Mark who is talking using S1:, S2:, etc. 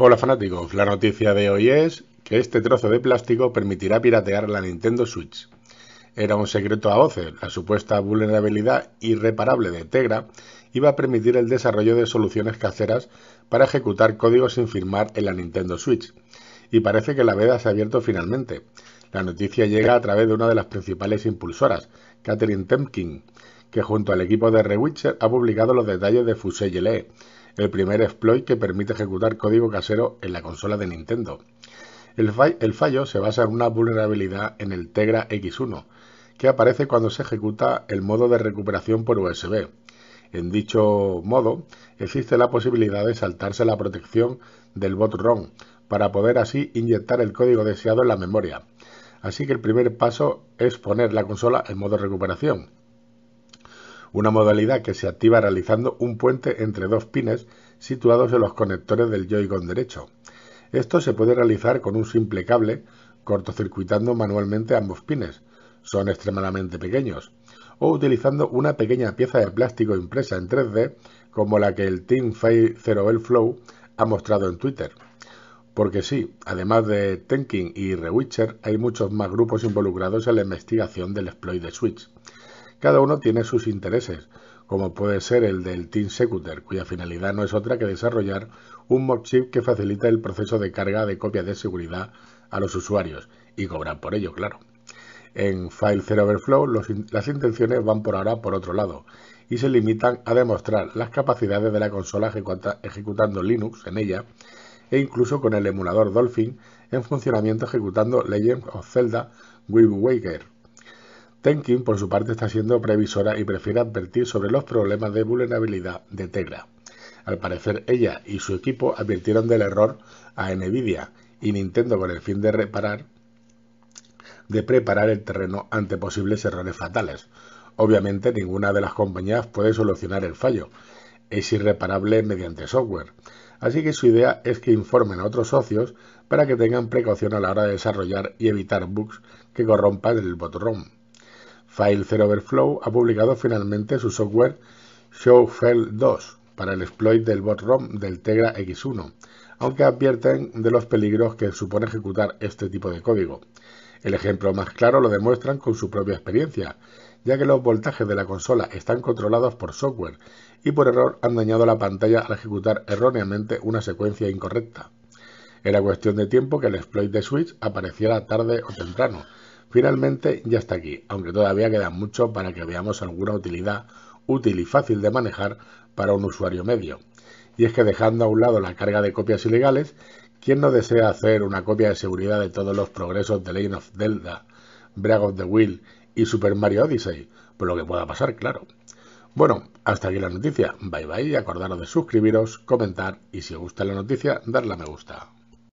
S1: Hola fanáticos, la noticia de hoy es que este trozo de plástico permitirá piratear la Nintendo Switch. Era un secreto a voces, la supuesta vulnerabilidad irreparable de Tegra iba a permitir el desarrollo de soluciones caseras para ejecutar códigos sin firmar en la Nintendo Switch. Y parece que la veda se ha abierto finalmente. La noticia llega a través de una de las principales impulsoras, Catherine Temkin, que junto al equipo de Rewitcher ha publicado los detalles de Fuseyele el primer exploit que permite ejecutar código casero en la consola de Nintendo. El, fallo se basa en una vulnerabilidad en el Tegra X1, que aparece cuando se ejecuta el modo de recuperación por USB. En dicho modo, existe la posibilidad de saltarse la protección del bot ROM para poder así inyectar el código deseado en la memoria. Así que el primer paso es poner la consola en modo recuperación una modalidad que se activa realizando un puente entre dos pines situados en los conectores del Joy-Con derecho. Esto se puede realizar con un simple cable, cortocircuitando manualmente ambos pines, son extremadamente pequeños, o utilizando una pequeña pieza de plástico impresa en 3D como la que el Team Fail Zero L Flow ha mostrado en Twitter. Porque sí, además de Tenkin y Rewitcher, hay muchos más grupos involucrados en la investigación del exploit de Switch. Cada uno tiene sus intereses, como puede ser el del Team Secutor, cuya finalidad no es otra que desarrollar un mock chip que facilita el proceso de carga de copias de seguridad a los usuarios y cobran por ello, claro. En File Zero Overflow las intenciones van por ahora por otro lado y se limitan a demostrar las capacidades de la consola ejecutando Linux en ella e incluso con el emulador Dolphin en funcionamiento ejecutando Legend of Zelda Wind Waker. Tenkin, por su parte, está siendo previsora y prefiere advertir sobre los problemas de vulnerabilidad de Tegra. Al parecer, ella y su equipo advirtieron del error a Nvidia y Nintendo con el fin de reparar de preparar el terreno ante posibles errores fatales. Obviamente, ninguna de las compañías puede solucionar el fallo. Es irreparable mediante software. Así que su idea es que informen a otros socios para que tengan precaución a la hora de desarrollar y evitar bugs que corrompan el botón. Zero Overflow ha publicado finalmente su software showfail 2 para el exploit del bot ROM del Tegra X1, aunque advierten de los peligros que supone ejecutar este tipo de código. El ejemplo más claro lo demuestran con su propia experiencia, ya que los voltajes de la consola están controlados por software y por error han dañado la pantalla al ejecutar erróneamente una secuencia incorrecta. Era cuestión de tiempo que el exploit de Switch apareciera tarde o temprano, Finalmente ya está aquí, aunque todavía queda mucho para que veamos alguna utilidad útil y fácil de manejar para un usuario medio. Y es que dejando a un lado la carga de copias ilegales, ¿quién no desea hacer una copia de seguridad de todos los progresos de Lane of Delta, Breath of the Wild y Super Mario Odyssey? Por pues lo que pueda pasar, claro. Bueno, hasta aquí la noticia. Bye bye y acordaros de suscribiros, comentar y si os gusta la noticia, darle a me gusta.